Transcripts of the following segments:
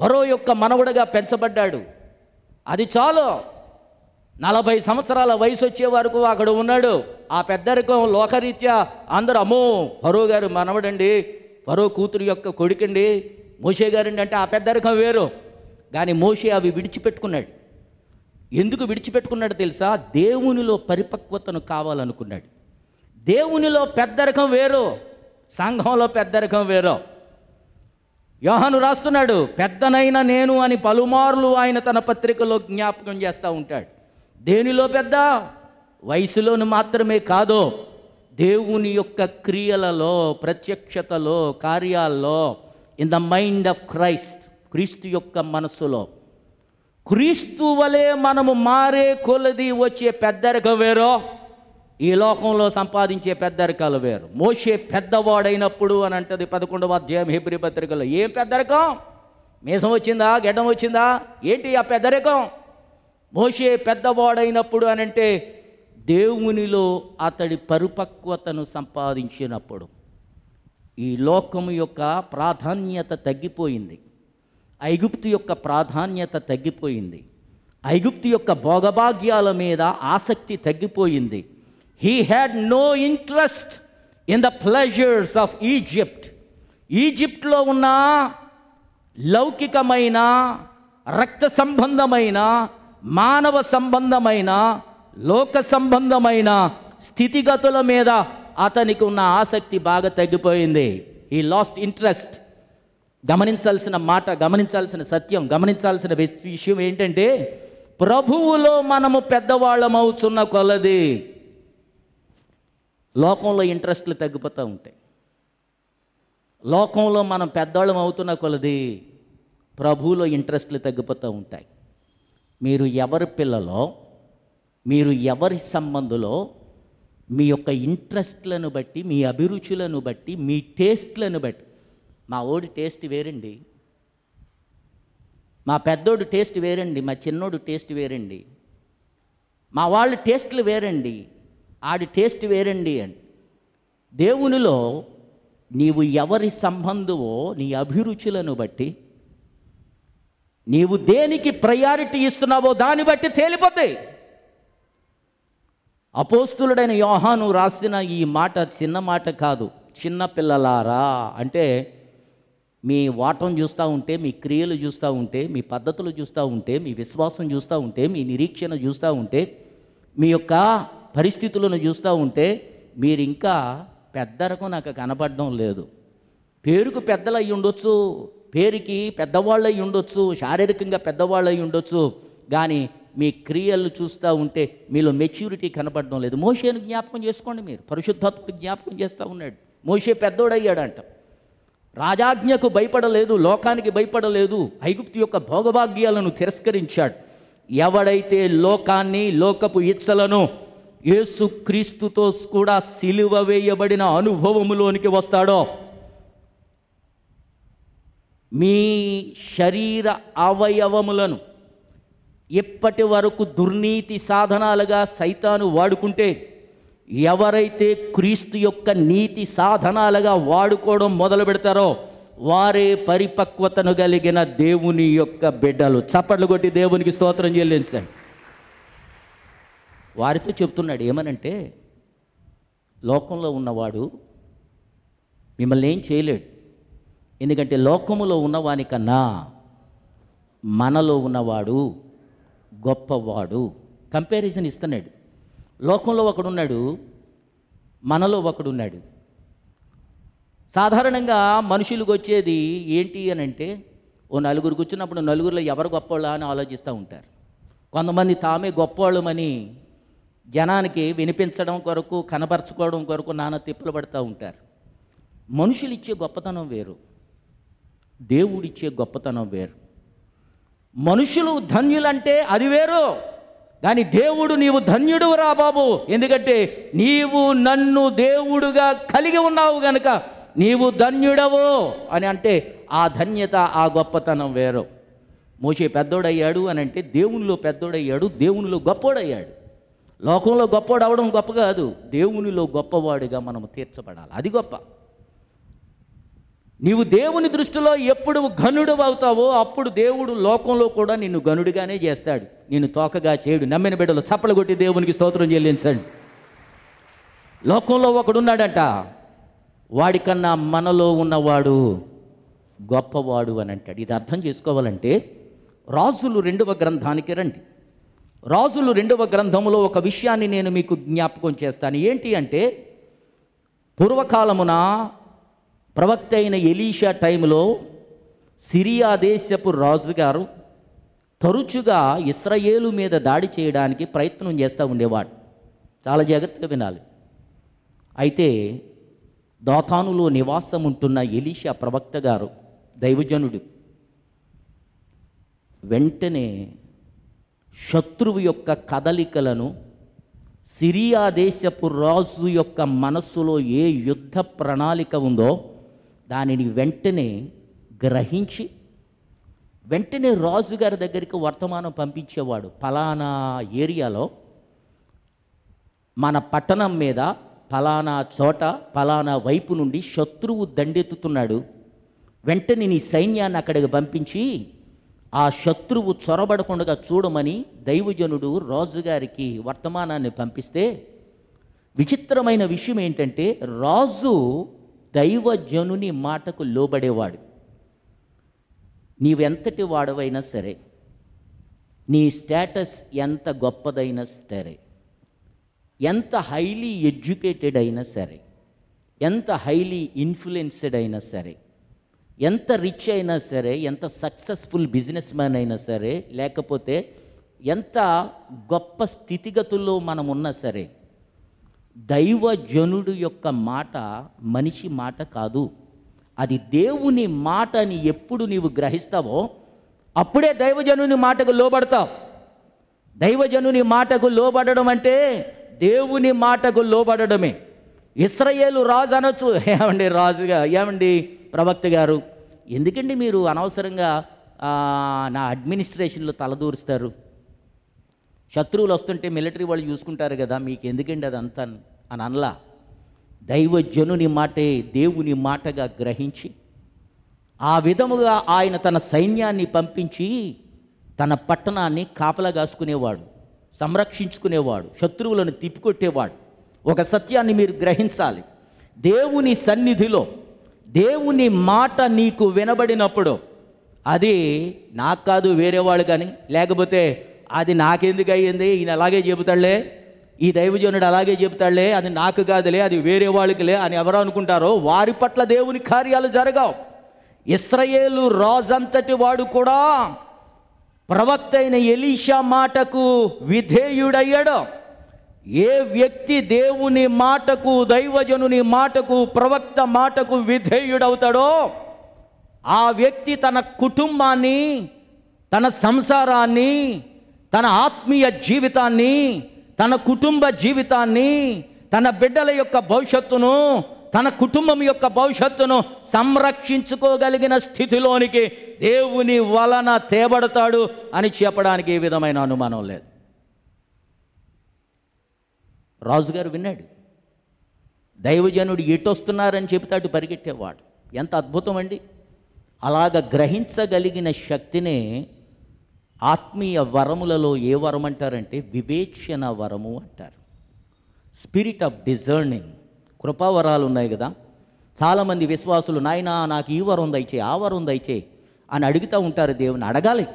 ఫరో యొక్క మనవడగా పెంచబడ్డాడు అది చాలు నలభై సంవత్సరాల వయసు వచ్చే వరకు అక్కడ ఉన్నాడు ఆ పెద్దరికం లోకరీత్యా అందరూ అమ్మో ఫరో గారు మనవడండి ఫరో కూతురు యొక్క కొడుకండి మోషే గారండి అంటే ఆ పెద్దరికం వేరు కానీ మోషే అవి విడిచిపెట్టుకున్నాడు ఎందుకు విడిచిపెట్టుకున్నాడు తెలుసా దేవునిలో పరిపక్వతను కావాలనుకున్నాడు దేవునిలో పెద్దరికం వేరు సంఘంలో పెద్దరికం వేరు యోహను రాస్తున్నాడు పెద్దనైన నేను అని పలుమార్లు ఆయన తన పత్రికలో జ్ఞాపకం చేస్తూ ఉంటాడు దేనిలో పెద్ద వయసులోను మాత్రమే కాదు దేవుని యొక్క క్రియలలో ప్రత్యక్షతలో కార్యాల్లో in the mind of Christ క్రీస్తు యొక్క మనస్సులో క్రీస్తు వలె మనము మారే కొలది వచ్చే పెద్దరికం వేరో ఈ లోకంలో సంపాదించే పెద్దరికాలు వేరు మోసే పెద్దవాడైనప్పుడు అని అంటది పదకొండవ అధ్యాయం హిబ్రి పత్రికలో ఏం పెద్దరికం మీసం వచ్చిందా గడ్డం వచ్చిందా ఏంటి ఆ పెద్దరికం మోసే పెద్దవాడైనప్పుడు అని అంటే దేవునిలో అతడి పరిపక్వతను సంపాదించినప్పుడు ఈ లోకం యొక్క ప్రాధాన్యత తగ్గిపోయింది ఐగుప్తు యొక్క ప్రాధాన్యత తగ్గిపోయింది ఐగుప్తు యొక్క భోగభాగ్యాల మీద ఆసక్తి తగ్గిపోయింది he had no interest in the pleasures of Egypt ఈజిప్ట్లో ఉన్న లౌకికమైన రక్త సంబంధమైన మానవ సంబంధమైన లోక సంబంధమైన స్థితిగతుల మీద అతనికి ఉన్న ఆసక్తి బాగా తగ్గిపోయింది ఈ లాస్ట్ ఇంట్రెస్ట్ గమనించాల్సిన మాట గమనించాల్సిన సత్యం గమనించాల్సిన విషయం ఏంటంటే ప్రభువులో మనము పెద్దవాళ్ళమవుతున్న కొలది లోకంలో ఇంట్రెస్ట్లు తగ్గిపోతూ ఉంటాయి లోకంలో మనం పెద్దవాళ్ళం అవుతున్న కొలది ప్రభువులో ఇంట్రెస్ట్లు తగ్గిపోతూ ఉంటాయి మీరు ఎవరి పిల్లలో మీరు ఎవరి సంబంధులో మీ యొక్క ఇంట్రెస్ట్లను బట్టి మీ అభిరుచులను బట్టి మీ టేస్ట్లను బట్టి మా ఓడి టేస్ట్ వేరండి మా పెద్దోడు టేస్ట్ వేరండి మా చిన్నోడు టేస్ట్ వేరండి మా వాళ్ళు టేస్ట్లు వేరండి ఆడి టేస్ట్ వేరండి అని దేవునిలో నీవు ఎవరి సంబంధువో నీ అభిరుచులను బట్టి నీవు దేనికి ప్రయారిటీ ఇస్తున్నావో దాన్ని బట్టి తేలిపోతాయి అపోస్తులుడైన యోహాను రాసిన ఈ మాట చిన్న మాట కాదు చిన్న పిల్లలారా అంటే మీ వాటం చూస్తూ ఉంటే మీ క్రియలు చూస్తూ ఉంటే మీ పద్ధతులు చూస్తూ ఉంటే మీ విశ్వాసం చూస్తూ ఉంటే మీ నిరీక్షణ చూస్తూ ఉంటే మీ యొక్క పరిస్థితులను చూస్తూ ఉంటే మీరు ఇంకా పెద్దరకు నాకు కనపడడం లేదు పేరుకు పెద్దలు అయి ఉండొచ్చు పేరుకి పెద్దవాళ్ళు అయి ఉండొచ్చు శారీరకంగా పెద్దవాళ్ళు అయి ఉండొచ్చు కానీ మీ క్రియలు చూస్తూ ఉంటే మీలో మెచ్యూరిటీ కనపడడం లేదు మోషేను జ్ఞాపకం చేసుకోండి మీరు పరిశుద్ధత్వం జ్ఞాపకం చేస్తూ ఉన్నాడు మోషే పెద్దోడయ్యాడంట రాజాజ్ఞకు భయపడలేదు లోకానికి భయపడలేదు ఐగుప్తి యొక్క భోగభాగ్యాలను తిరస్కరించాడు ఎవడైతే లోకాన్ని లోకపు ఇచ్చలను యేసుక్రీస్తుతో కూడా సిలువ వేయబడిన అనుభవములోనికి వస్తాడో మీ శరీర అవయవములను ఇప్పటి వరకు దుర్నీతి సాధనాలుగా సైతాను వాడుకుంటే ఎవరైతే క్రీస్తు యొక్క నీతి సాధనాలుగా వాడుకోవడం మొదలు పెడతారో వారే పరిపక్వతను కలిగిన దేవుని యొక్క బిడ్డలు చప్పట్లు కొట్టి దేవునికి స్తోత్రం చెల్లించండి వారితో చెప్తున్నాడు ఏమనంటే లోకంలో ఉన్నవాడు మిమ్మల్ని ఏం చేయలేడు ఎందుకంటే లోకములో ఉన్నవానికన్నా మనలో ఉన్నవాడు గొప్పవాడు కంపారిజన్ ఇస్తున్నాడు లోకంలో ఒకడున్నాడు మనలో ఒకడున్నాడు సాధారణంగా మనుషులకు వచ్చేది ఏంటి అని అంటే ఓ నలుగురు కూర్చున్నప్పుడు నలుగురిలో ఎవరు గొప్పవాళ్ళ అని ఆలోచిస్తూ ఉంటారు కొంతమంది తామే గొప్పవాళ్ళమని జనానికి వినిపించడం కొరకు కనపరచుకోవడం కొరకు నాన్న తిప్పలు పడుతూ ఉంటారు మనుషులు ఇచ్చే గొప్పతనం వేరు దేవుడిచ్చే గొప్పతనం వేరు మనుషులు ధన్యులంటే అది వేరు కానీ దేవుడు నీవు ధన్యుడు రా బాబు ఎందుకంటే నీవు నన్ను దేవుడుగా కలిగి ఉన్నావు గనుక నీవు ధన్యుడవు అని అంటే ఆ ధన్యత ఆ గొప్పతనం వేరు మోసే పెద్దోడయ్యాడు అని అంటే దేవునిలో పెద్దోడయ్యాడు దేవునిలో గొప్పోడయ్యాడు లోకంలో గొప్పవాడు అవడం గొప్ప కాదు దేవునిలో గొప్పవాడిగా మనం తీర్చబడాలి అది గొప్ప నీవు దేవుని దృష్టిలో ఎప్పుడు ఘనుడు అవుతావో అప్పుడు దేవుడు లోకంలో కూడా నిన్ను ఘనుడిగానే చేస్తాడు నిన్ను తోకగా చేయడు నమ్మిన బిడ్డలు చప్పలు కొట్టి దేవునికి స్తోత్రం చెల్లించండి లోకంలో ఒకడున్నాడంట వాడికన్నా మనలో ఉన్నవాడు గొప్పవాడు అని అంటాడు ఇది అర్థం చేసుకోవాలంటే రాజులు రెండవ గ్రంథానికి రండి రాజులు రెండవ గ్రంథములో ఒక విషయాన్ని నేను మీకు జ్ఞాపకం చేస్తాను ఏంటి అంటే పూర్వకాలమున ప్రవక్త అయిన ఎలీషా టైంలో సిరియా దేశపు రాజుగారు తరచుగా ఇస్రయేలు మీద దాడి చేయడానికి ప్రయత్నం చేస్తూ ఉండేవాడు చాలా జాగ్రత్తగా వినాలి అయితే దోతానులో నివాసం ఉంటున్న ఎలీషా ప్రవక్త గారు దైవజనుడు వెంటనే శత్రువు యొక్క కదలికలను సిరియా దేశపు రాజు యొక్క మనస్సులో ఏ యుద్ధ ప్రణాళిక ఉందో దానిని వెంటనే గ్రహించి వెంటనే రాజుగారి దగ్గరికి వర్తమానం పంపించేవాడు ఫలానా ఏరియాలో మన పట్టణం మీద ఫలానా చోట ఫలానా వైపు నుండి శత్రువు దండెత్తుతున్నాడు వెంటనే నీ సైన్యాన్ని అక్కడికి పంపించి ఆ శత్రువు చొరబడకుండా చూడమని దైవజనుడు రాజుగారికి వర్తమానాన్ని పంపిస్తే విచిత్రమైన విషయం ఏంటంటే రాజు దైవజనుని మాటకు లోబడేవాడు నీవెంతటి వాడవైనా సరే నీ స్టేటస్ ఎంత గొప్పదైనా సరే ఎంత హైలీ ఎడ్యుకేటెడ్ అయినా సరే ఎంత హైలీ ఇన్ఫ్లుయెన్స్డ్ అయినా సరే ఎంత రిచ్ అయినా సరే ఎంత సక్సెస్ఫుల్ బిజినెస్ మ్యాన్ అయినా సరే లేకపోతే ఎంత గొప్ప స్థితిగతుల్లో మనం ఉన్నా సరే దైవజనుడు యొక్క మాట మనిషి మాట కాదు అది దేవుని మాట అని ఎప్పుడు నీవు గ్రహిస్తావో అప్పుడే దైవజనుని మాటకు లోబడతావు దైవజనుని మాటకు లోబడడం అంటే దేవుని మాటకు లోబడడమే ఇస్రయేలు రాజు అనొచ్చు ఏమండి రాజుగా ఏమండి ప్రవక్త గారు ఎందుకండి మీరు అనవసరంగా నా అడ్మినిస్ట్రేషన్లో తలదూరుస్తారు శత్రువులు వస్తుంటే మిలిటరీ వాళ్ళు చూసుకుంటారు కదా మీకు ఎందుకండి అది అంత అని అనలా దైవజనుని మాటే దేవుని మాటగా గ్రహించి ఆ విధముగా ఆయన తన సైన్యాన్ని పంపించి తన పట్టణాన్ని కాపలగాసుకునేవాడు సంరక్షించుకునేవాడు శత్రువులను తిప్పికొట్టేవాడు ఒక సత్యాన్ని మీరు గ్రహించాలి దేవుని సన్నిధిలో దేవుని మాట నీకు వినబడినప్పుడు అది నాకు కాదు వేరే వాళ్ళు కానీ లేకపోతే అది నాకెందుకు అయ్యింది ఈయన అలాగే చెబుతాడులే ఈ దైవజనుడు అలాగే చెబుతాడులే అది నాకు కాదులే అది వేరే వాళ్ళకిలే అని ఎవరు అనుకుంటారో వారి పట్ల దేవుని కార్యాలు జరగవు ఇస్రయేలు రాజంతటి వాడు కూడా ప్రవక్త అయిన ఎలీషా మాటకు విధేయుడయ్యాడు ఏ వ్యక్తి దేవుని మాటకు దైవజనుని మాటకు ప్రవక్త మాటకు విధేయుడవుతాడో ఆ వ్యక్తి తన కుటుంబాన్ని తన సంసారాన్ని తన ఆత్మీయ జీవితాన్ని తన కుటుంబ జీవితాన్ని తన బిడ్డల యొక్క భవిష్యత్తును తన కుటుంబం యొక్క భవిష్యత్తును సంరక్షించుకోగలిగిన స్థితిలోనికి దేవుని వలన తేబడతాడు అని చెప్పడానికి ఏ విధమైన అనుమానం లేదు రాజుగారు విన్నాడు దైవజనుడు ఎటొస్తున్నారని వస్తున్నారని చెబుతాడు పరిగెట్టేవాడు ఎంత అద్భుతం అండి అలాగ గ్రహించగలిగిన శక్తినే ఆత్మీయ వరములలో ఏ వరం అంటారంటే వివేచన వరము అంటారు స్పిరిట్ ఆఫ్ డిజర్నింగ్ కృపావరాలు ఉన్నాయి కదా చాలామంది విశ్వాసులు నాయన నాకు ఈ వరం దయచే ఆ వరం దయచే అని అడుగుతూ ఉంటారు దేవుని అడగాలి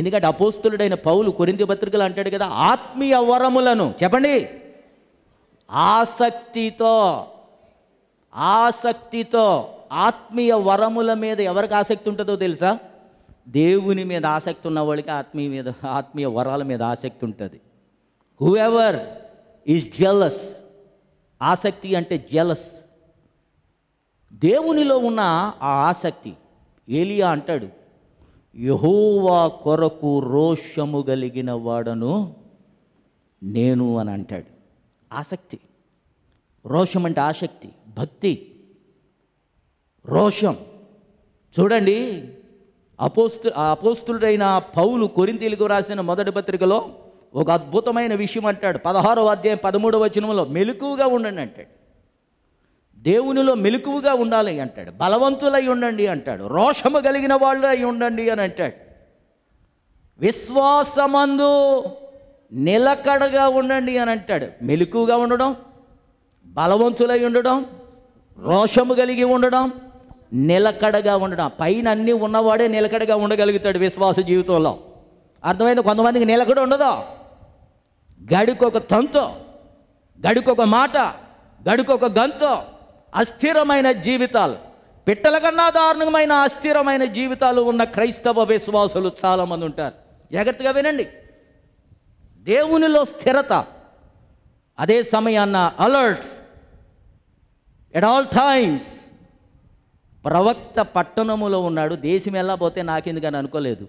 ఎందుకంటే అపోస్తులుడైన పౌలు కొరింది పత్రికలు అంటాడు కదా ఆత్మీయ వరములను చెప్పండి ఆసక్తితో ఆసక్తితో ఆత్మీయ వరముల మీద ఎవరికి ఆసక్తి ఉంటుందో తెలుసా దేవుని మీద ఆసక్తి ఉన్న వాళ్ళకి ఆత్మీయ మీద ఆత్మీయ వరాల మీద ఆసక్తి ఉంటుంది హూ ఎవర్ ఈజ్ జెలస్ ఆసక్తి అంటే జెలస్ దేవునిలో ఉన్న ఆ ఆసక్తి ఏలియా అంటాడు యహోవా కొరకు రోషము కలిగిన వాడను నేను అని అంటాడు ఆసక్తి రోషం అంటే ఆసక్తి భక్తి రోషం చూడండి అపోస్తు అపోస్తుడైన పౌలు కొరింతీలకు రాసిన మొదటి పత్రికలో ఒక అద్భుతమైన విషయం అంటాడు పదహారో అధ్యాయం పదమూడవ వచనంలో మెలకువగా ఉండండి అంటాడు దేవునిలో మెలకువగా ఉండాలి అంటాడు బలవంతులై ఉండండి అంటాడు రోషము కలిగిన వాళ్ళు అయి ఉండండి అని అంటాడు విశ్వాసమందు నిలకడగా ఉండండి అని అంటాడు మెలుకుగా ఉండడం బలవంతులై ఉండడం రోషము కలిగి ఉండడం నిలకడగా ఉండడం పైన అన్నీ ఉన్నవాడే నిలకడగా ఉండగలుగుతాడు విశ్వాస జీవితంలో అర్థమైంది కొంతమందికి నిలకడ ఉండదు గడికొక తంతు గడికొక మాట గడికొక గంతు అస్థిరమైన జీవితాలు పిట్టల కన్నా దారుణమైన అస్థిరమైన జీవితాలు ఉన్న క్రైస్తవ విశ్వాసులు చాలామంది ఉంటారు జాగ్రత్తగా వినండి దేవునిలో స్థిరత అదే సమయాన్న అలర్ట్ ఎట్ ఆల్ టైమ్స్ ప్రవక్త పట్టణములో ఉన్నాడు దేశం ఎలా పోతే నాకెందుకని అనుకోలేదు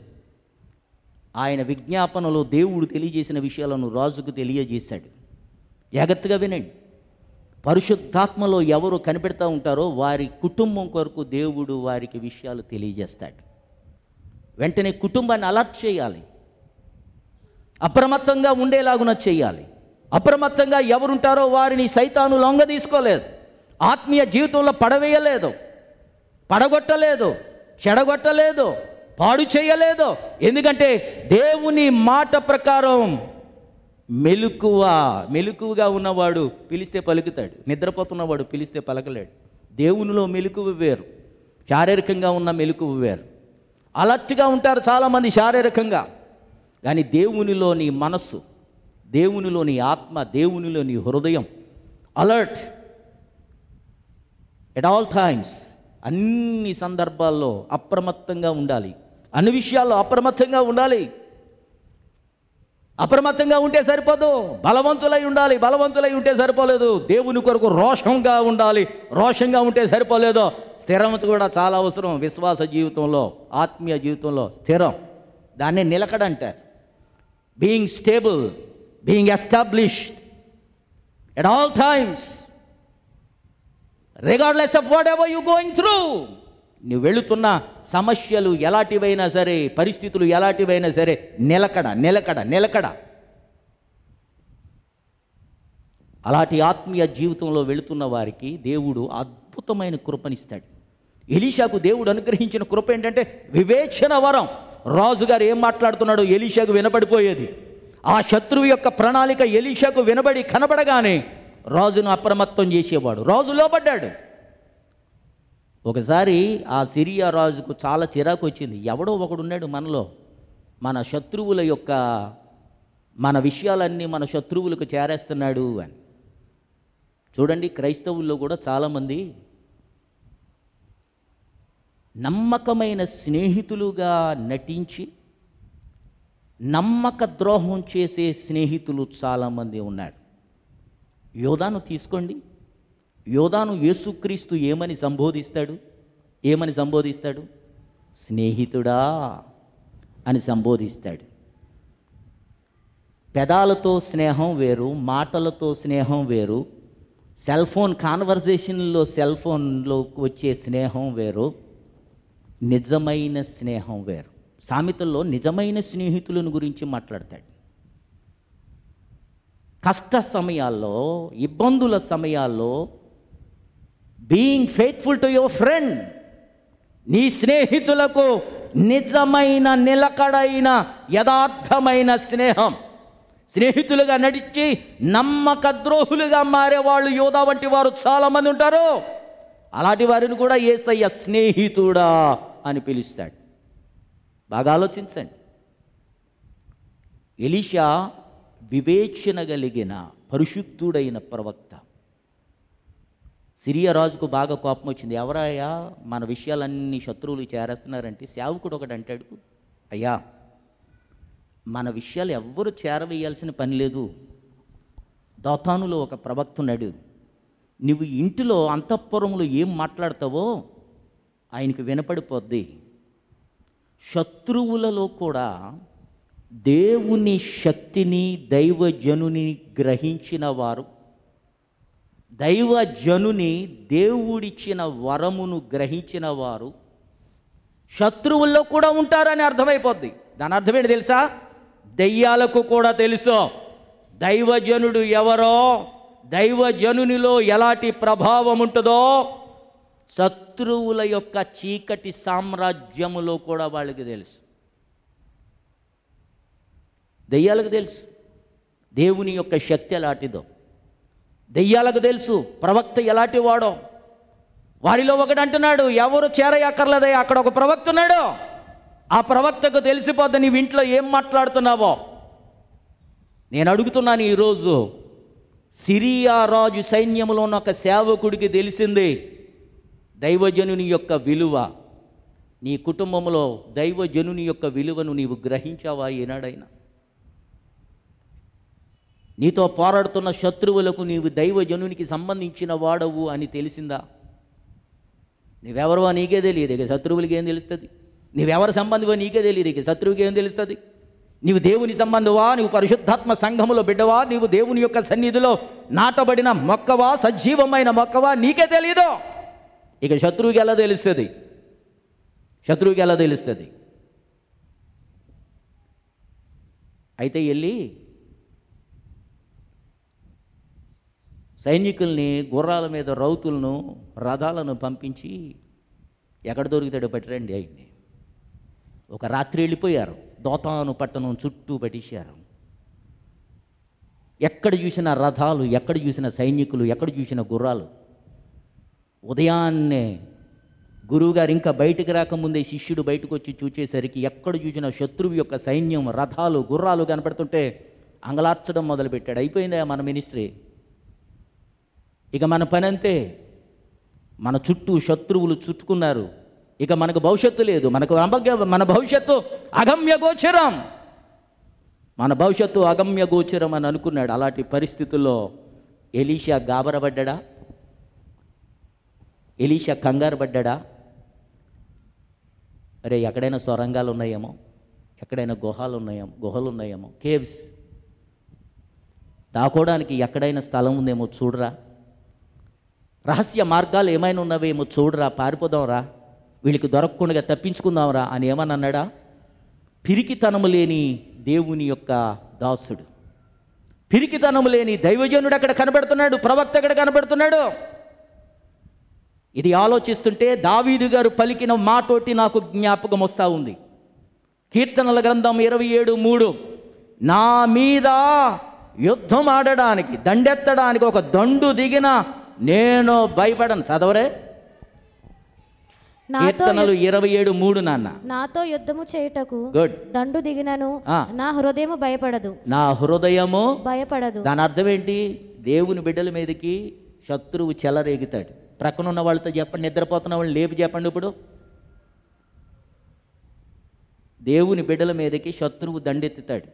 ఆయన విజ్ఞాపనలో దేవుడు తెలియజేసిన విషయాలను రాజుకు తెలియజేశాడు జాగ్రత్తగా వినండి పరిశుద్ధాత్మలో ఎవరు కనిపెడతా ఉంటారో వారి కుటుంబం కొరకు దేవుడు వారికి విషయాలు తెలియజేస్తాడు వెంటనే కుటుంబాన్ని అలర్ట్ చేయాలి అప్రమత్తంగా ఉండేలాగున చేయాలి అప్రమత్తంగా ఎవరుంటారో వారిని సైతాను లొంగ తీసుకోలేదు ఆత్మీయ జీవితంలో పడవేయలేదు పడగొట్టలేదు చెడగొట్టలేదు పాడు చేయలేదు ఎందుకంటే దేవుని మాట ప్రకారం మెలుకువ మెలుకువగా ఉన్నవాడు పిలిస్తే పలుకుతాడు నిద్రపోతున్నవాడు పిలిస్తే పలకలేడు దేవునిలో మెలుకువ వేరు శారీరకంగా ఉన్న మెలుకువ వేరు అలర్ట్గా ఉంటారు చాలామంది శారీరకంగా కానీ దేవునిలోని మనస్సు దేవునిలోని ఆత్మ దేవునిలోని హృదయం అలర్ట్ ఎట్ ఆల్ టైమ్స్ అన్ని సందర్భాల్లో అప్రమత్తంగా ఉండాలి అన్ని విషయాల్లో అప్రమత్తంగా ఉండాలి అప్రమత్తంగా ఉంటే సరిపోదు బలవంతులై ఉండాలి బలవంతులై ఉంటే సరిపోలేదు దేవుని కొరకు రోషంగా ఉండాలి రోషంగా ఉంటే సరిపోలేదు స్థిరం కూడా చాలా అవసరం విశ్వాస జీవితంలో ఆత్మీయ జీవితంలో స్థిరం దాన్ని నిలకడంటారు being stable, being established at all times, regardless of whatever you going through. నువ్వు వెళుతున్న సమస్యలు ఎలాంటివైనా సరే పరిస్థితులు ఎలాంటివైనా సరే నిలకడ నిలకడ నిలకడ అలాంటి ఆత్మీయ జీవితంలో వెళుతున్న వారికి దేవుడు అద్భుతమైన కృపనిస్తాడు ఎలీషాకు దేవుడు అనుగ్రహించిన కృప ఏంటంటే వివేచన వరం రాజుగారు ఏం మాట్లాడుతున్నాడో ఎలీషాకు వినపడిపోయేది ఆ శత్రువు యొక్క ప్రణాళిక ఎలీషాకు వినబడి కనబడగానే రాజును అప్రమత్తం చేసేవాడు రాజు లోపడ్డాడు ఒకసారి ఆ సిరియా రాజుకు చాలా చిరాకు వచ్చింది ఎవడో ఒకడున్నాడు మనలో మన శత్రువుల యొక్క మన విషయాలన్నీ మన శత్రువులకు చేరేస్తున్నాడు అని చూడండి క్రైస్తవుల్లో కూడా చాలామంది నమ్మకమైన స్నేహితులుగా నటించి నమ్మక ద్రోహం చేసే స్నేహితులు చాలామంది ఉన్నారు యోధాను తీసుకోండి యోధాను యేసుక్రీస్తు ఏమని సంబోధిస్తాడు ఏమని సంబోధిస్తాడు స్నేహితుడా అని సంబోధిస్తాడు పెదాలతో స్నేహం వేరు మాటలతో స్నేహం వేరు సెల్ ఫోన్ కాన్వర్జేషన్లో సెల్ ఫోన్లోకి వచ్చే స్నేహం వేరు నిజమైన స్నేహం వేరు సామెతల్లో నిజమైన స్నేహితులను గురించి మాట్లాడతాడు కష్ట సమయాల్లో ఇబ్బందుల సమయాల్లో being faithful to your friend నీ స్నేహితులకు నిజమైన నిలకడైన యథార్థమైన స్నేహం స్నేహితులుగా నడిచి నమ్మక ద్రోహులుగా మారే వాళ్ళు యోధా వంటి వారు చాలామంది ఉంటారు అలాంటి వారిని కూడా ఏసయ్య స్నేహితుడా అని పిలుస్తాడు బాగా ఆలోచించండి ఎలీషా వివేచన కలిగిన పరిశుద్ధుడైన ప్రవక్త సిరియా రాజుకు బాగా కోపం వచ్చింది ఎవరయ్యా మన విషయాలన్నీ శత్రువులు చేరేస్తున్నారంటే సేవకుడు ఒకటి అంటాడు అయ్యా మన విషయాలు ఎవ్వరు చేరవేయాల్సిన పని లేదు దోతానులో ఒక ప్రవక్త ఉన్నాడు నువ్వు ఇంటిలో అంతఃపురంలో ఏం మాట్లాడతావో ఆయనకు వినపడిపోద్ది శత్రువులలో కూడా దేవుని శక్తిని దైవజనుని గ్రహించిన వారు దైవజనుని దేవుడిచ్చిన వరమును గ్రహించిన వారు శత్రువుల్లో కూడా ఉంటారని అర్థమైపోద్ది దాని అర్థమేంటి తెలుసా దెయ్యాలకు కూడా తెలుసు దైవజనుడు ఎవరో దైవజనునిలో ఎలాంటి ప్రభావం ఉంటుందో శత్రువుల యొక్క చీకటి సామ్రాజ్యములో కూడా వాళ్ళకి తెలుసు దెయ్యాలకు తెలుసు దేవుని యొక్క శక్తి ఎలాంటిదో దెయ్యాలకు తెలుసు ప్రవక్త ఎలాంటి వాడో వారిలో ఒకటి అంటున్నాడు ఎవరు చేరయక్కర్లేదే అక్కడ ఒక ప్రవక్త ఉన్నాడు ఆ ప్రవక్తకు తెలిసిపోద్ది నీవు ఇంట్లో ఏం మాట్లాడుతున్నావో నేను అడుగుతున్నాను ఈరోజు సిరియా రాజు సైన్యంలో ఉన్న ఒక సేవకుడికి తెలిసిందే దైవజనుని యొక్క విలువ నీ కుటుంబంలో దైవజనుని యొక్క విలువను నీవు గ్రహించావా ఏనాడైనా నీతో పోరాడుతున్న శత్రువులకు నీవు దైవజనునికి సంబంధించిన వాడవు అని తెలిసిందా నీవెవరో నీకే తెలియదు ఇక శత్రువులకి ఏం తెలుస్తుంది నువ్వెవరి సంబంధివో నీకే తెలియదు ఇక శత్రువుకి ఏం తెలుస్తుంది నీవు దేవుని సంబంధువా నీవు పరిశుద్ధాత్మ సంఘములో బిడ్డవా నీవు దేవుని యొక్క సన్నిధిలో నాటబడిన మొక్కవా సజీవమైన మొక్కవా నీకే తెలియదు ఇక శత్రువుకి ఎలా తెలుస్తుంది శత్రువుకి ఎలా తెలుస్తుంది అయితే వెళ్ళి సైనికుల్ని గుర్రాల మీద రౌతులను రథాలను పంపించి ఎక్కడ దొరికితే పట్టిరండి ఆయన్ని ఒక రాత్రి వెళ్ళిపోయారు దోతాను పట్టణం చుట్టూ పట్టేశారు ఎక్కడ చూసిన రథాలు ఎక్కడ చూసిన సైనికులు ఎక్కడ చూసిన గుర్రాలు ఉదయాన్నే గురువుగారు ఇంకా బయటికి రాకముందే శిష్యుడు బయటకు వచ్చి చూచేసరికి ఎక్కడ చూసిన శత్రువు యొక్క సైన్యం రథాలు గుర్రాలు కనపడుతుంటే అంగలార్చడం మొదలుపెట్టాడు అయిపోయిందా మన మినిస్ట్రీ ఇక మన పని అంతే మన చుట్టూ శత్రువులు చుట్టుకున్నారు ఇక మనకు భవిష్యత్తు లేదు మనకు మన భవిష్యత్తు అగమ్య గోచరం మన భవిష్యత్తు అగమ్య గోచరం అని అనుకున్నాడు అలాంటి పరిస్థితుల్లో ఎలీషా గాబరబడ్డా ఎలీషా కంగారు పడ్డా అరే ఎక్కడైనా సొరంగాలు ఉన్నాయేమో ఎక్కడైనా గుహాలు ఉన్నాయేమో గుహలు ఉన్నాయేమో కేవ్స్ దాకోవడానికి ఎక్కడైనా స్థలం ఉందేమో చూడరా రహస్య మార్గాలు ఏమైనా ఉన్నవేమో చూడరా పారిపోదాం రా వీళ్ళకి దొరకకుండా తప్పించుకుందాంరా అని ఏమని అన్నాడా పిరికితనము లేని దేవుని యొక్క దాసుడు పిరికితనము లేని దైవజనుడు అక్కడ కనబడుతున్నాడు ప్రవక్త అక్కడ కనబడుతున్నాడు ఇది ఆలోచిస్తుంటే దావీదు గారు పలికిన మాటోటి నాకు జ్ఞాపకం వస్తూ ఉంది కీర్తనల గ్రంథం ఇరవై ఏడు మూడు నా మీద యుద్ధం ఆడడానికి దండెత్తడానికి ఒక దండు దిగిన నేను భయపడను చదవరే కీర్తనలు ఇరవై ఏడు మూడు నాన్న నాతో యుద్ధము చేయుటకు దండు దిగినను నా హృదయము భయపడదు నా హృదయము భయపడదు దాని అర్థం ఏంటి దేవుని బిడ్డల మీదకి శత్రువు చెలరేగుతాడు ప్రక్కన ఉన్న వాళ్ళతో చెప్పండి నిద్రపోతున్న వాళ్ళు లేపు చెప్పండి ఇప్పుడు దేవుని బిడ్డల మీదకి శత్రువు దండెత్తుతాడు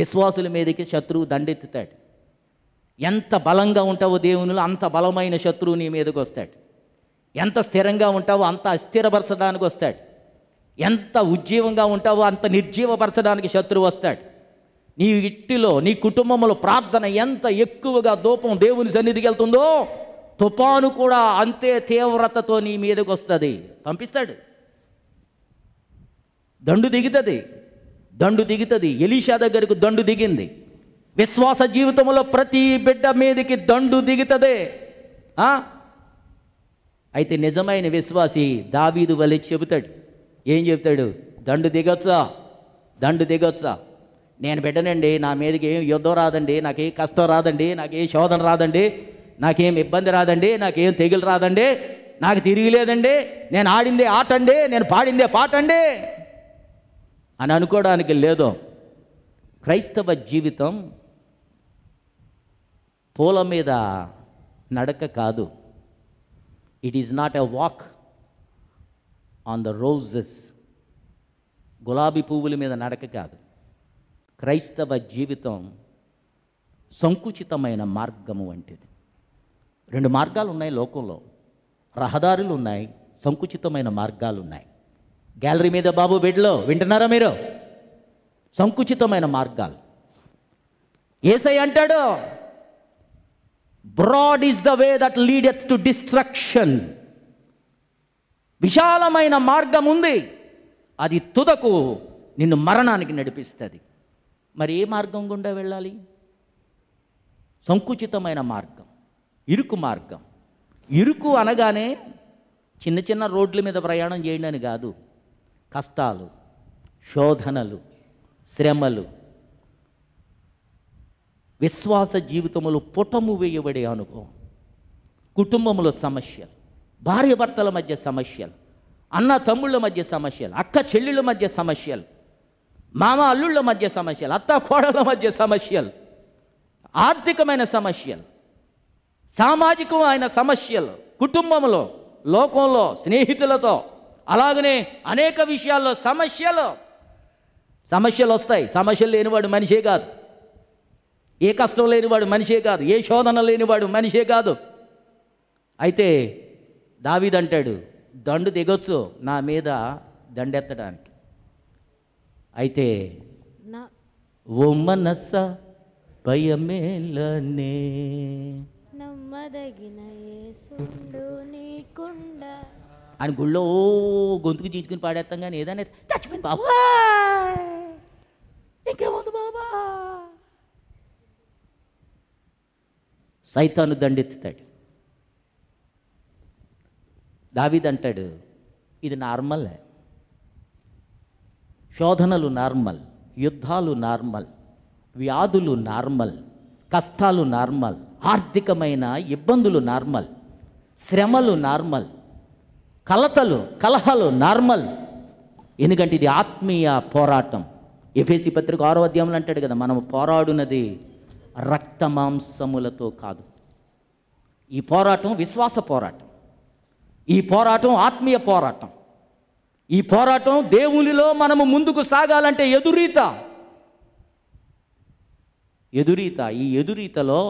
విశ్వాసుల మీదకి శత్రువు దండెత్తుతాడు ఎంత బలంగా ఉంటావో దేవునిలో అంత బలమైన శత్రువు నీ మీదకి వస్తాడు ఎంత స్థిరంగా ఉంటావో అంత అస్థిరపరచడానికి వస్తాడు ఎంత ఉజ్జీవంగా ఉంటావో అంత నిర్జీవపరచడానికి శత్రువు వస్తాడు నీ ఇంటిలో నీ కుటుంబంలో ప్రార్థన ఎంత ఎక్కువగా దూపం దేవుని సన్నిధికి వెళ్తుందో తుపాను కూడా అంతే తీవ్రతతో నీ మీదకి వస్తుంది పంపిస్తాడు దండు దిగుతుంది దండు దిగుతుంది ఎలీషా దగ్గరకు దండు దిగింది విశ్వాస జీవితంలో ప్రతి బిడ్డ మీదకి దండు దిగుతుంది అయితే నిజమైన విశ్వాసి దావీదు వలె చెబుతాడు ఏం చెబుతాడు దండు దిగొచ్చా దండు దిగొచ్చా నేను బిడ్డనండి నా మీదకి ఏం యుద్ధం రాదండి నాకేం కష్టం రాదండి నాకేం శోధన రాదండి నాకేం ఇబ్బంది రాదండి నాకేం తెగులు రాదండి నాకు తిరిగి లేదండి నేను ఆడిందే ఆట అండి నేను పాడిందే పాట అండి అని అనుకోవడానికి లేదో క్రైస్తవ జీవితం పూల మీద నడక కాదు it is not a walk on the roses గులాబీ పువ్వుల మీద నడక కాదు క్రైస్తవ జీవితం సంకుచితమైన మార్గము వంటిది రెండు మార్గాలు ఉన్నాయి లోకంలో రహదారులు ఉన్నాయి సంకుచితమైన మార్గాలు ఉన్నాయి గ్యాలరీ మీద బాబు బెడ్లో వింటున్నారా మీరు సంకుచితమైన మార్గాలు ఏసై అంటాడో broad is the way that leadeth to destruction విశాలమైన మార్గం ఉంది అది తుదకు నిన్ను మరణానికి నడిపిస్తుంది మరి ఏ మార్గం గుండా వెళ్ళాలి సంకుచితమైన మార్గం ఇరుకు మార్గం ఇరుకు అనగానే చిన్న చిన్న రోడ్ల మీద ప్రయాణం చేయండి అని కాదు కష్టాలు శోధనలు శ్రమలు విశ్వాస జీవితములు పుటము వేయబడే అనుభవం కుటుంబంలో సమస్యలు భార్యభర్తల మధ్య సమస్యలు అన్న తమ్ముళ్ళ మధ్య సమస్యలు అక్క చెల్లెళ్ళ మధ్య సమస్యలు మామ అల్లుళ్ళ మధ్య సమస్యలు అత్త కోడళ్ళ మధ్య సమస్యలు ఆర్థికమైన సమస్యలు సామాజికమైన సమస్యలు కుటుంబంలో లోకంలో స్నేహితులతో అలాగనే అనేక విషయాల్లో సమస్యలు సమస్యలు వస్తాయి సమస్యలు లేనివాడు మనిషే కాదు ఏ కష్టం లేనివాడు మనిషే కాదు ఏ శోధన లేనివాడు మనిషే కాదు అయితే దావీదంటాడు దండు దిగొచ్చు నా మీద దండెత్తడానికి అయితే ఓ మనస్స భయమేలనే నమ్మదగిన అని గుళ్ళో గొంతుకు చీచుకుని పాడేస్తాం కానీ ఏదైనా చచ్చిపోయింది బాబా సైతాను దండెత్తుతాడు దావిదంటాడు ఇది నార్మల్ శోధనలు నార్మల్ యుద్ధాలు నార్మల్ వ్యాధులు నార్మల్ కష్టాలు నార్మల్ ఆర్థికమైన ఇబ్బందులు నార్మల్ శ్రమలు నార్మల్ కలతలు కలహాలు నార్మల్ ఎందుకంటే ఇది ఆత్మీయ పోరాటం ఎఫేసి పత్రిక ఆరో అధ్యాయంలో అంటాడు కదా మనం పోరాడునది రక్తమాంసములతో కాదు ఈ పోరాటం విశ్వాస పోరాటం ఈ పోరాటం ఆత్మీయ పోరాటం ఈ పోరాటం దేవునిలో మనము ముందుకు సాగాలంటే ఎదురీత ఎదురీత ఈ ఎదురీతలో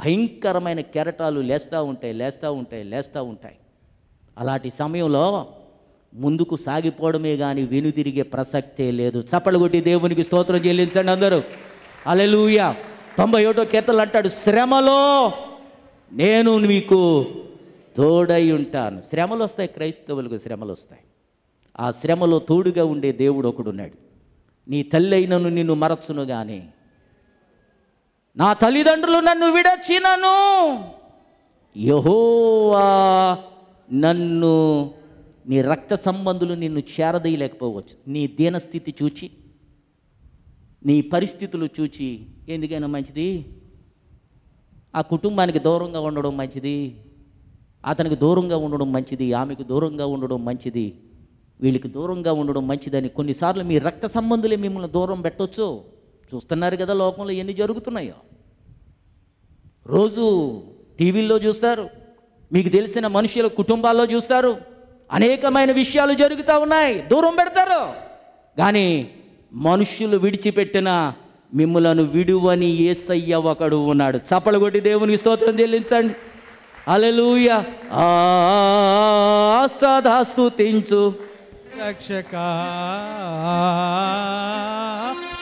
భయంకరమైన కెరటాలు లేస్తూ ఉంటాయి లేస్తూ ఉంటాయి లేస్తూ ఉంటాయి అలాంటి సమయంలో ముందుకు సాగిపోవడమే కానీ వెనుదిరిగే ప్రసక్తే లేదు చప్పలు కొట్టి దేవునికి స్తోత్రం చెల్లించండి అందరూ అలెలుయ తొంభై ఒకటో కీర్తలు అంటాడు శ్రమలో నేను మీకు తోడై ఉంటాను శ్రమలు వస్తాయి క్రైస్తవులకు శ్రమలు వస్తాయి ఆ శ్రమలో తోడుగా ఉండే దేవుడు ఒకడున్నాడు నీ తల్లి అయినను నిన్ను మరచును కానీ నా తల్లిదండ్రులు నన్ను విడచినను యహోవా నన్ను నీ రక్త సంబంధులు నిన్ను చేరదీయలేకపోవచ్చు నీ దీనస్థితి చూచి నీ పరిస్థితులు చూచి ఎందుకైనా మంచిది ఆ కుటుంబానికి దూరంగా ఉండడం మంచిది అతనికి దూరంగా ఉండడం మంచిది ఆమెకు దూరంగా ఉండడం మంచిది వీళ్ళకి దూరంగా ఉండడం మంచిదని కొన్నిసార్లు మీ రక్త సంబంధులే మిమ్మల్ని దూరం పెట్టవచ్చు చూస్తున్నారు కదా లోకంలో ఎన్ని జరుగుతున్నాయో రోజు టీవీల్లో చూస్తారు మీకు తెలిసిన మనుషుల కుటుంబాల్లో చూస్తారు అనేకమైన విషయాలు జరుగుతూ ఉన్నాయి దూరం పెడతారు కానీ మనుష్యులు విడిచిపెట్టిన మిమ్మలను విడువని ఏసయ్య ఒకడు ఉన్నాడు చప్పలు కొట్టి దేవునికి స్తోత్రం చెల్లించండి అలెలుయ సదా స్థుతించు రక్షక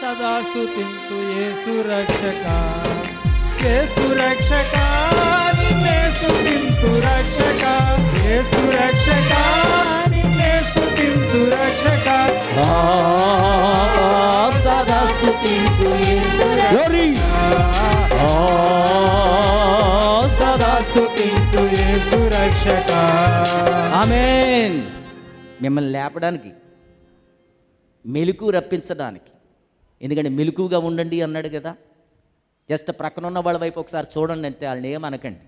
సదా స్థుతించు యేసు రక్షక యేసు రక్షక రక్షక సదా సదా మిమ్మల్ని లేపడానికి మెలుకు రప్పించడానికి ఎందుకంటే మెలుకుగా ఉండండి అన్నాడు కదా జస్ట్ ప్రక్కన ఉన్న వాళ్ళ వైపు ఒకసారి చూడండి అంతే వాళ్ళని ఏమనకండి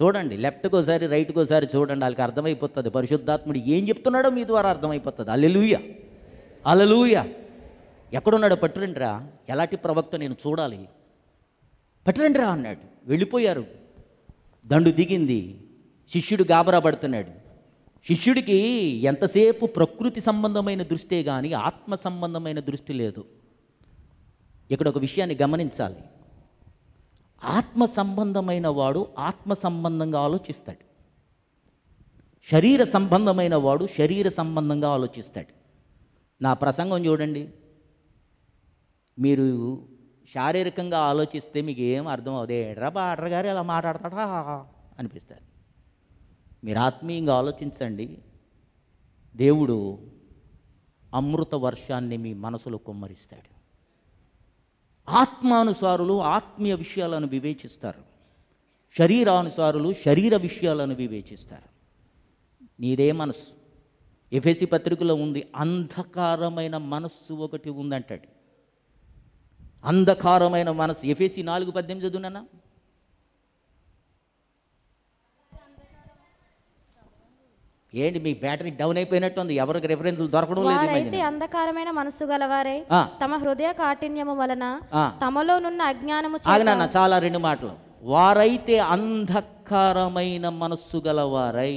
చూడండి లెఫ్ట్కి ఒకసారి రైట్కి ఒకసారి చూడండి వాళ్ళకి అర్థమైపోతుంది పరిశుద్ధాత్ముడు ఏం చెప్తున్నాడో మీ ద్వారా అర్థమైపోతుంది అలెలుయ అలలుయ ఎక్కడున్నాడో పట్టురండిరా ఎలాంటి ప్రవక్త నేను చూడాలి పట్టురండిరా అన్నాడు వెళ్ళిపోయారు దండు దిగింది శిష్యుడు గాబరా పడుతున్నాడు శిష్యుడికి ఎంతసేపు ప్రకృతి సంబంధమైన దృష్టే కానీ ఆత్మ సంబంధమైన దృష్టి లేదు ఇక్కడ ఒక విషయాన్ని గమనించాలి ఆత్మ సంబంధమైన వాడు ఆత్మ సంబంధంగా ఆలోచిస్తాడు శరీర సంబంధమైన వాడు శరీర సంబంధంగా ఆలోచిస్తాడు నా ప్రసంగం చూడండి మీరు శారీరకంగా ఆలోచిస్తే మీకు ఏం అర్థం అవుదే ఎడ్రా బాడ్ర గారు ఇలా మాట్లాడతాడా అనిపిస్తారు మీరు ఆత్మీయంగా ఆలోచించండి దేవుడు అమృత వర్షాన్ని మీ మనసులో కుమ్మరిస్తాడు ఆత్మానుసారులు ఆత్మీయ విషయాలను వివేచిస్తారు శరీరానుసారులు శరీర విషయాలను వివేచిస్తారు నీదే మనస్సు ఎఫ్ఎసి పత్రికలో ఉంది అంధకారమైన మనస్సు ఒకటి ఉందంటాడు అంధకారమైన మనస్సు ఎఫ్ఎసి నాలుగు పద్దెనిమిది చదువునన్నా ఏంటి మీ బ్యాటరీ డౌన్ అయిపోయినట్టుంది ఎవరికి రిఫరెన్స్ దొరకడం లేదు అయితే అంధకారమైన మనసు గలవారే తమ హృదయ కాఠిన్యము వలన నున్న అజ్ఞానము చాలా చాలా రెండు మాటలు వారైతే అంధకారమైన మనస్సు గలవారై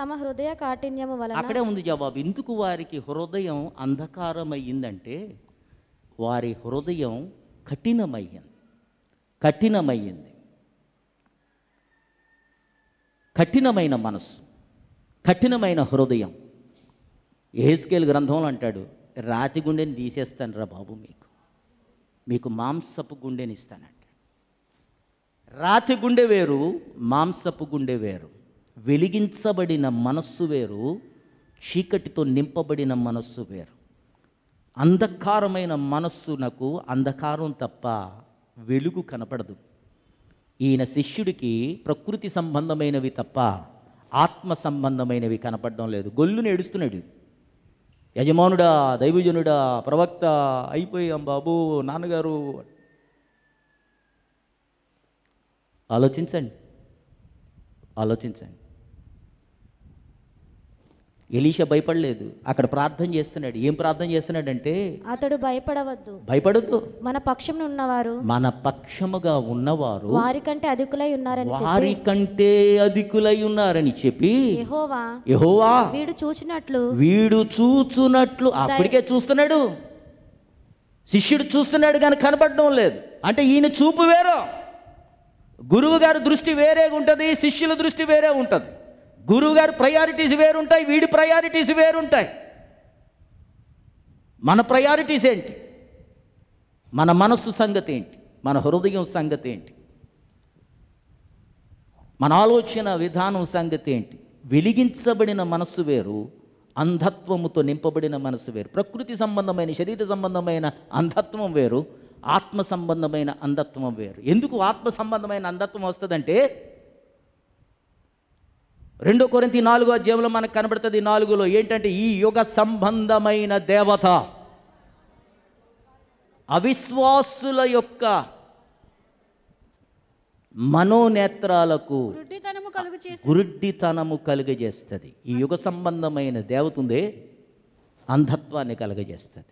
తమ హృదయ కాఠిన్యము వలన అక్కడే ఉంది జవాబు ఎందుకు వారికి హృదయం అంధకారమయ్యిందంటే వారి హృదయం కఠినమయ్యింది కఠినమయ్యింది కఠినమైన మనస్సు కఠినమైన హృదయం ఏజ్కేల్ గ్రంథంలో అంటాడు రాతి గుండెని తీసేస్తాను రా బాబు మీకు మీకు మాంసపు గుండెని ఇస్తానంట రాతి గుండె వేరు మాంసపు గుండె వేరు వెలిగించబడిన మనస్సు వేరు చీకటితో నింపబడిన మనస్సు వేరు అంధకారమైన మనస్సు నాకు అంధకారం తప్ప వెలుగు కనపడదు ఈయన శిష్యుడికి ప్రకృతి సంబంధమైనవి తప్ప ఆత్మ సంబంధమైనవి కనపడడం లేదు గొల్లుని ఏడుస్తున్నాడు యజమానుడా దైవజనుడా ప్రవక్త అయిపోయాం బాబు నాన్నగారు ఆలోచించండి ఆలోచించండి ఎలీష భయపడలేదు అక్కడ ప్రార్థన చేస్తున్నాడు ఏం ప్రార్థన చేస్తున్నాడంటే అతడు భయపడవద్దు భయపడద్దు మన పక్షం ఉన్నవారు మన పక్షముగా ఉన్నవారు వారికంటే అధికులై ఉన్నారని కంటే అధికులై ఉన్నారని చెప్పి యెహోవా యెహోవా వీడు చూసినట్లు వీడు చూచునట్లు అప్పటికే చూస్తున్నాడు శిష్యుడు చూస్తున్నాడు కానీ కనపడడం లేదు అంటే ఈయన చూపు వేరు గురువు గారి దృష్టి వేరేగా ఉంటుంది శిష్యుల దృష్టి వేరే ఉంటుంది గురువుగారి ప్రయారిటీస్ వేరుంటాయి వీడి ప్రయారిటీస్ వేరుంటాయి మన ప్రయారిటీస్ ఏంటి మన మనస్సు సంగతి ఏంటి మన హృదయం సంగతి ఏంటి మన ఆలోచన విధానం సంగతి ఏంటి వెలిగించబడిన మనస్సు వేరు అంధత్వముతో నింపబడిన మనసు వేరు ప్రకృతి సంబంధమైన శరీర సంబంధమైన అంధత్వం వేరు ఆత్మ సంబంధమైన అంధత్వం వేరు ఎందుకు ఆత్మ సంబంధమైన అంధత్వం వస్తుందంటే రెండో కొరింతి నాలుగో అధ్యాయంలో మనకు కనబడుతుంది నాలుగులో ఏంటంటే ఈ యుగ సంబంధమైన దేవత అవిశ్వాసుల యొక్క మనోనేత్రాలకు గురుడ్డితనము కలుగజేస్తుంది ఈ యుగ సంబంధమైన దేవత ఉందే అంధత్వాన్ని కలుగజేస్తుంది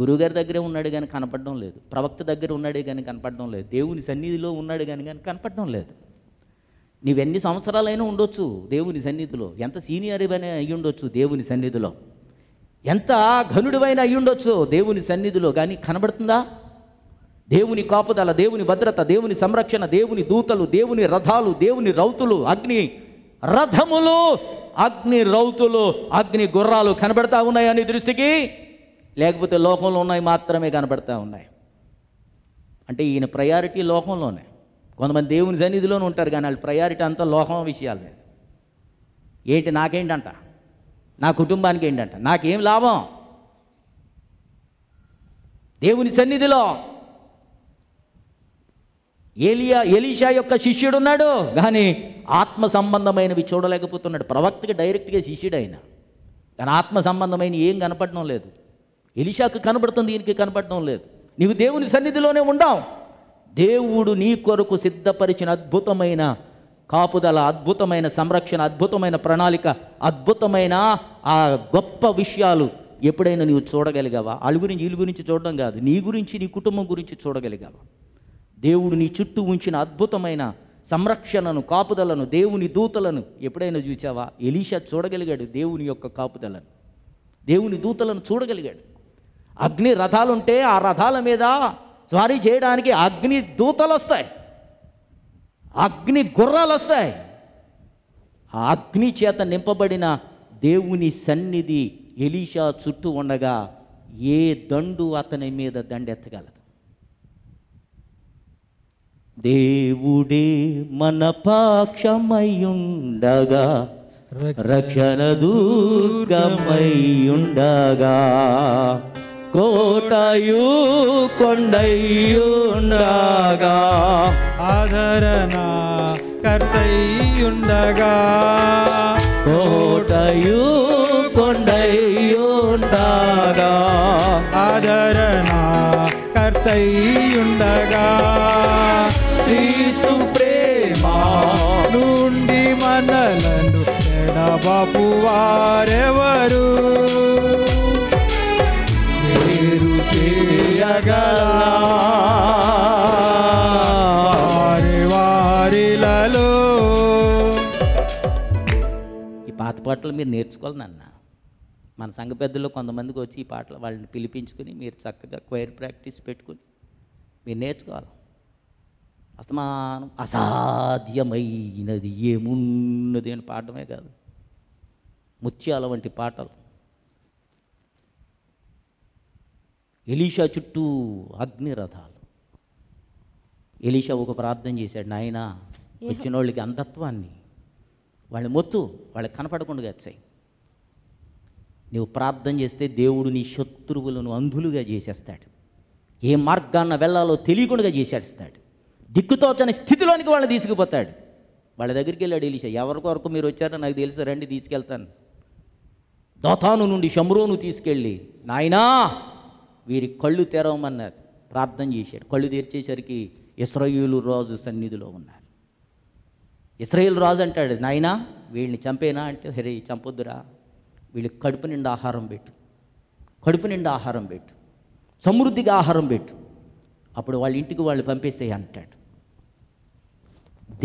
గురువుగారి దగ్గరే ఉన్నాడు కానీ కనపడడం లేదు ప్రవక్త దగ్గర ఉన్నాడే కానీ కనపడడం లేదు దేవుని సన్నిధిలో ఉన్నాడు కానీ కానీ కనపడడం లేదు నీవెన్ని సంవత్సరాలైనా ఉండొచ్చు దేవుని సన్నిధిలో ఎంత సీనియర్ అయినా అయ్యి ఉండొచ్చు దేవుని సన్నిధిలో ఎంత ఘనుడివైన అయ్యి ఉండొచ్చు దేవుని సన్నిధిలో కానీ కనబడుతుందా దేవుని కాపుదల దేవుని భద్రత దేవుని సంరక్షణ దేవుని దూతలు దేవుని రథాలు దేవుని రౌతులు అగ్ని రథములు అగ్ని రౌతులు అగ్ని గుర్రాలు కనబడతా ఉన్నాయా నీ దృష్టికి లేకపోతే లోకంలో ఉన్నాయి మాత్రమే కనబడతా ఉన్నాయి అంటే ఈయన ప్రయారిటీ లోకంలోనే కొంతమంది దేవుని సన్నిధిలోనే ఉంటారు కానీ వాళ్ళు ప్రయారిటీ అంతా లోకం విషయాలు మీద ఏంటి నాకేంటంట నా కుటుంబానికి ఏంటంట నాకేం లాభం దేవుని సన్నిధిలో ఏలియా ఎలీషా యొక్క శిష్యుడు ఉన్నాడు కానీ ఆత్మ సంబంధమైనవి చూడలేకపోతున్నాడు ప్రవక్తకి డైరెక్ట్గా శిష్యుడు అయినా కానీ ఆత్మ సంబంధమైన ఏం కనపడడం లేదు ఎలీషాకు కనబడుతుంది దీనికి కనపడడం లేదు నీవు దేవుని సన్నిధిలోనే ఉండవు దేవుడు నీ కొరకు సిద్ధపరిచిన అద్భుతమైన కాపుదల అద్భుతమైన సంరక్షణ అద్భుతమైన ప్రణాళిక అద్భుతమైన ఆ గొప్ప విషయాలు ఎప్పుడైనా నీవు చూడగలిగావా వాళ్ళ గురించి వీళ్ళ గురించి చూడడం కాదు నీ గురించి నీ కుటుంబం గురించి చూడగలిగావా దేవుడు నీ చుట్టూ ఉంచిన అద్భుతమైన సంరక్షణను కాపుదలను దేవుని దూతలను ఎప్పుడైనా చూసావా ఎలీషా చూడగలిగాడు దేవుని యొక్క కాపుదలను దేవుని దూతలను చూడగలిగాడు అగ్ని రథాలుంటే ఆ రథాల మీద స్వారీ చేయడానికి అగ్ని దూతలు వస్తాయి అగ్ని గుర్రాలు వస్తాయి ఆ అగ్ని చేత నింపబడిన దేవుని సన్నిధి ఎలీషా చుట్టూ ఉండగా ఏ దండు అతని మీద దండెత్తగలదు దేవుడే మన పాక్షమయ్యుండగా రక్షణ దూర్గమయ్యుండగా കോട്ടയൂ കൊണ്ടയുണ്ടാക ആദരണ കർത്തയുണ്ടാക കോട്ടയൂ കൊണ്ടയുണ്ടാക ആദരണ കർത്തയുണ്ടാക ക്രീസ്തു പ്രേമ నుండి మనలను ఎడబాపు వారెవరు ఈ పాత పాటలు మీరు నేర్చుకోవాలి నాన్న మన సంఘ పెద్దలు కొంతమందికి వచ్చి ఈ పాటలు వాళ్ళని పిలిపించుకుని మీరు చక్కగా క్వైర్ ప్రాక్టీస్ పెట్టుకుని మీరు నేర్చుకోవాలి అస్తమానం అసాధ్యమైనది ఏమున్నది అని పాడడమే కాదు ముత్యాల వంటి పాటలు ఎలీషా చుట్టూ అగ్ని రథాలు ఎలీషా ఒక ప్రార్థన చేశాడు నాయన వచ్చిన వాళ్ళకి అంధత్వాన్ని వాళ్ళ మొత్తు వాళ్ళకి కనపడకుండా వచ్చాయి నువ్వు ప్రార్థన చేస్తే దేవుడు నీ శత్రువులను అంధులుగా చేసేస్తాడు ఏ మార్గాన్న వెళ్ళాలో తెలియకుండా చేసేస్తాడు దిక్కుతోచని స్థితిలోనికి వాళ్ళని తీసుకుపోతాడు వాళ్ళ దగ్గరికి వెళ్ళాడు ఎలీషా ఎవరికి వరకు మీరు వచ్చారో నాకు తెలుసు రండి తీసుకెళ్తాను దోతాను నుండి షమ్రోను తీసుకెళ్ళి నాయనా వీరి కళ్ళు తెరవమన్నారు ప్రార్థన చేశాడు కళ్ళు తెరిచేసరికి ఇస్రాయిలు రాజు సన్నిధిలో ఉన్నారు ఇస్రాయిల్ రాజు అంటాడు నాయనా వీళ్ళని చంపేనా అంటే హరే చంపొద్దురా వీళ్ళు కడుపు నిండా ఆహారం పెట్టు కడుపు నిండా ఆహారం పెట్టు సమృద్ధిగా ఆహారం పెట్టు అప్పుడు వాళ్ళ ఇంటికి వాళ్ళు పంపేసేయి అంటాడు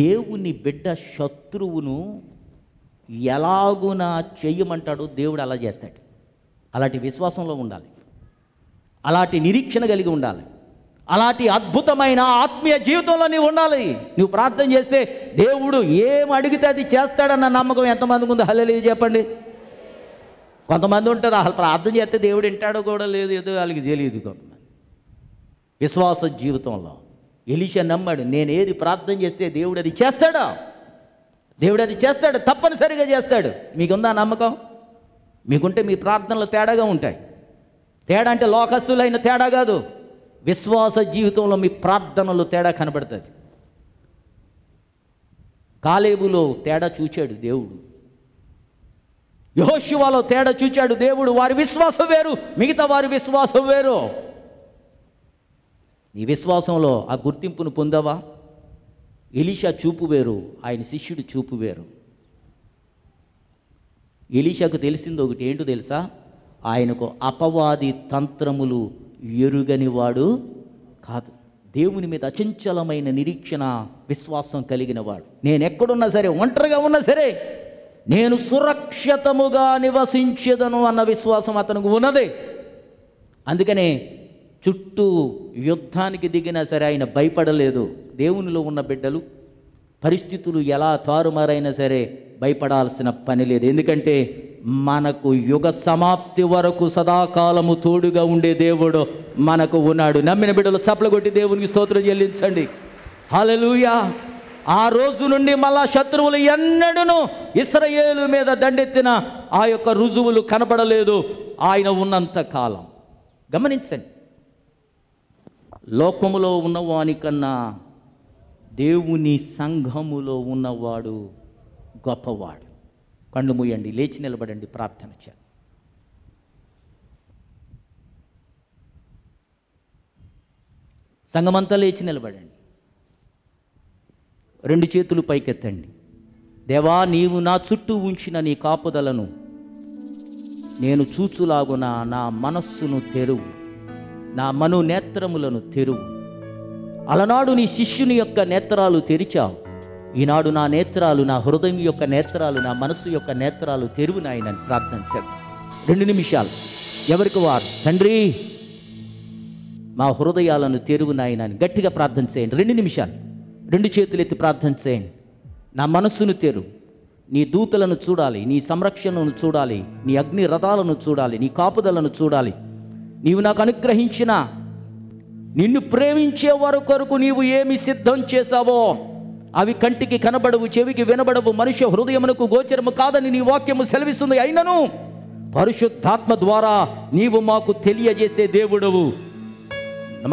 దేవుని బిడ్డ శత్రువును ఎలాగునా చెయ్యమంటాడో దేవుడు అలా చేస్తాడు అలాంటి విశ్వాసంలో ఉండాలి అలాంటి నిరీక్షణ కలిగి ఉండాలి అలాంటి అద్భుతమైన ఆత్మీయ జీవితంలో నీవు ఉండాలి నువ్వు ప్రార్థన చేస్తే దేవుడు ఏం అడిగితే అది చేస్తాడన్న నమ్మకం ఎంతమందికి ఉందో హలేదు చెప్పండి కొంతమంది ఉంటారు అసలు ప్రార్థన చేస్తే దేవుడు వింటాడో కూడా లేదు ఏదో వాళ్ళకి తెలియదు కొంతమంది విశ్వాస జీవితంలో ఎలిష నమ్మాడు నేను ఏది ప్రార్థన చేస్తే దేవుడు అది చేస్తాడా దేవుడు అది చేస్తాడు తప్పనిసరిగా చేస్తాడు మీకుందా నమ్మకం మీకుంటే మీ ప్రార్థనలు తేడాగా ఉంటాయి తేడా అంటే లోకస్తులైన తేడా కాదు విశ్వాస జీవితంలో మీ ప్రార్థనలు తేడా కనబడుతుంది కాలేబులో తేడా చూచాడు దేవుడు యహోశివాలో తేడా చూచాడు దేవుడు వారి విశ్వాసం వేరు మిగతా వారి విశ్వాసం వేరు నీ విశ్వాసంలో ఆ గుర్తింపును పొందావా ఎలీషా చూపు వేరు ఆయన శిష్యుడు చూపు వేరు ఎలీషాకు తెలిసింది ఒకటి ఏంటో తెలుసా ఆయనకు అపవాది తంత్రములు ఎరుగని వాడు కాదు దేవుని మీద అచంచలమైన నిరీక్షణ విశ్వాసం కలిగిన వాడు నేను ఎక్కడున్నా సరే ఒంటరిగా ఉన్నా సరే నేను సురక్షితముగా నివసించదను అన్న విశ్వాసం అతనికి ఉన్నదే అందుకనే చుట్టూ యుద్ధానికి దిగినా సరే ఆయన భయపడలేదు దేవునిలో ఉన్న బిడ్డలు పరిస్థితులు ఎలా తారుమారైనా సరే భయపడాల్సిన పని లేదు ఎందుకంటే మనకు యుగ సమాప్తి వరకు సదాకాలము తోడుగా ఉండే దేవుడు మనకు ఉన్నాడు నమ్మిన బిడ్డలు చప్పలగొట్టి దేవునికి స్తోత్రం చెల్లించండి హలలుయా ఆ రోజు నుండి మళ్ళా శత్రువులు ఎన్నడూ ఇస్రయేలు మీద దండెత్తిన ఆ యొక్క రుజువులు కనబడలేదు ఆయన ఉన్నంత కాలం గమనించండి లోకములో ఉన్నవానికన్నా దేవుని సంఘములో ఉన్నవాడు గొప్పవాడు కళ్ళు మూయండి లేచి నిలబడండి ప్రార్థన చే సంఘమంతా లేచి నిలబడండి రెండు చేతులు పైకెత్తండి దేవా నీవు నా చుట్టూ ఉంచిన నీ కాపుదలను నేను చూచులాగున నా మనస్సును తెరువు నా మనునేత్రములను తెరువు అలనాడు నీ శిష్యుని యొక్క నేత్రాలు తెరిచావు ఈనాడు నా నేత్రాలు నా హృదయం యొక్క నేత్రాలు నా మనసు యొక్క నేత్రాలు తెరువు నాయనని ప్రార్థించాడు రెండు నిమిషాలు ఎవరికి వారు తండ్రి మా హృదయాలను తెరువు నాయనని గట్టిగా ప్రార్థన చేయండి రెండు నిమిషాలు రెండు చేతులు ఎత్తి ప్రార్థన చేయండి నా మనస్సును తెరు నీ దూతలను చూడాలి నీ సంరక్షణను చూడాలి నీ అగ్ని రథాలను చూడాలి నీ కాపుదలను చూడాలి నీవు నాకు అనుగ్రహించిన నిన్ను ప్రేమించే వారి కొరకు నీవు ఏమి సిద్ధం చేశావో అవి కంటికి కనబడవు చెవికి వినబడవు మనుష్య హృదయమునకు గోచరము కాదని నీ వాక్యము సెలవిస్తుంది అయినను పరిశుద్ధాత్మ ద్వారా నీవు మాకు తెలియజేసే దేవుడవు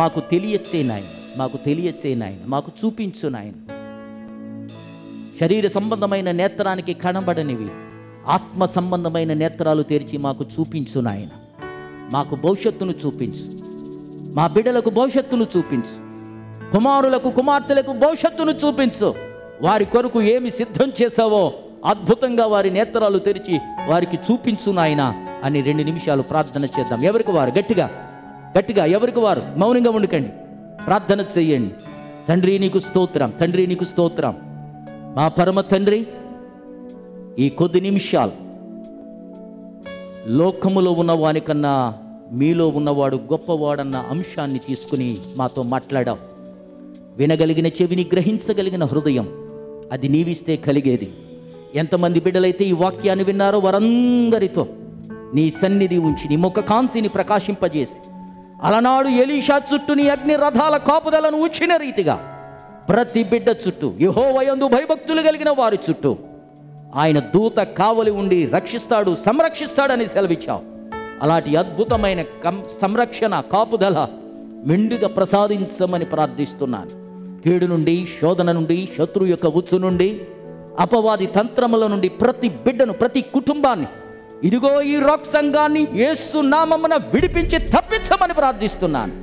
మాకు తెలియచ్చే నాయన మాకు తెలియచ్చే నాయన మాకు చూపించు నాయన శరీర సంబంధమైన నేత్రానికి కనబడనివి ఆత్మ సంబంధమైన నేత్రాలు తెరిచి మాకు చూపించు నాయన మాకు భవిష్యత్తును చూపించు మా బిడ్డలకు భవిష్యత్తును చూపించు కుమారులకు కుమార్తెలకు భవిష్యత్తును చూపించు వారి కొరకు ఏమి సిద్ధం చేశావో అద్భుతంగా వారి నేత్రాలు తెరిచి వారికి చూపించు నాయన అని రెండు నిమిషాలు ప్రార్థన చేద్దాం ఎవరికి వారు గట్టిగా గట్టిగా ఎవరికి వారు మౌనంగా ఉండకండి ప్రార్థన చేయండి తండ్రి నీకు స్తోత్రం తండ్రి నీకు స్తోత్రం మా పరమ తండ్రి ఈ కొద్ది నిమిషాలు లోకములో ఉన్న వానికన్నా మీలో ఉన్నవాడు గొప్పవాడన్న అంశాన్ని తీసుకుని మాతో మాట్లాడావు వినగలిగిన చెవిని గ్రహించగలిగిన హృదయం అది నీవిస్తే కలిగేది ఎంతమంది బిడ్డలైతే ఈ వాక్యాన్ని విన్నారో వారందరితో నీ సన్నిధి ఉంచి నీ ముఖ కాంతిని ప్రకాశింపజేసి అలనాడు ఎలీషా చుట్టూ నీ అగ్ని రథాల కాపుదలను ఉంచిన రీతిగా ప్రతి బిడ్డ చుట్టూ యహోవయందు భయభక్తులు కలిగిన వారి చుట్టూ ఆయన దూత కావలి ఉండి రక్షిస్తాడు సంరక్షిస్తాడని సెలవిచ్చావు అలాంటి అద్భుతమైన కం సంరక్షణ కాపుదల మెండుగా ప్రసాదించమని ప్రార్థిస్తున్నాను కీడు నుండి శోధన నుండి శత్రు యొక్క ఉచ్చు నుండి అపవాది తంత్రముల నుండి ప్రతి బిడ్డను ప్రతి కుటుంబాన్ని ఇదిగో ఈ రాక్ సంఘాన్ని ఏసు నామమున విడిపించి తప్పించమని ప్రార్థిస్తున్నాను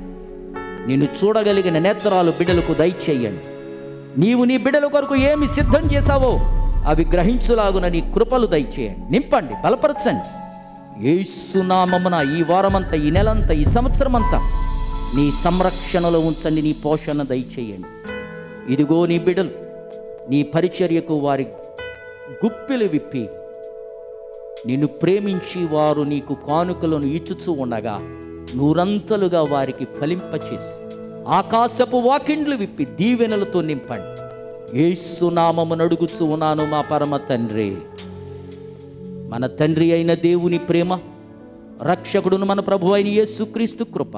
నిన్ను చూడగలిగిన నేత్రాలు బిడ్డలకు దయచేయండి నీవు నీ బిడ్డల కొరకు ఏమి సిద్ధం చేశావో అవి గ్రహించులాగున నీ కృపలు దయచేయండి నింపండి బలపరచండి ఏసునామమున ఈ వారమంతా ఈ నెలంతా ఈ సంవత్సరం అంతా నీ సంరక్షణలో ఉంచండి నీ పోషణ దయచేయండి ఇదిగో నీ బిడలు నీ పరిచర్యకు వారి గుప్పిలు విప్పి నిన్ను ప్రేమించి వారు నీకు కానుకలను ఇచ్చుచూ ఉండగా నూరంతలుగా వారికి ఫలింపచేసి ఆకాశపు వాకిండ్లు విప్పి దీవెనలతో నింపండి ఏసునామము నడుగుచూ ఉన్నాను మా పరమ తండ్రి మన తండ్రి అయిన దేవుని ప్రేమ రక్షకుడును మన ప్రభు అయిన యేసుక్రీస్తు కృప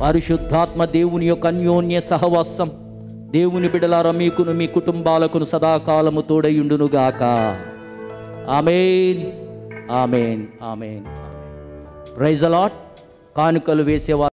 పరిశుద్ధాత్మ దేవుని యొక్క అన్యోన్య సహవాసం దేవుని బిడలార మీకును మీ కుటుంబాలకును సదాకాలము తోడయుండునుగాక amen amen amen praise a lot కానుకలు వేసేవారు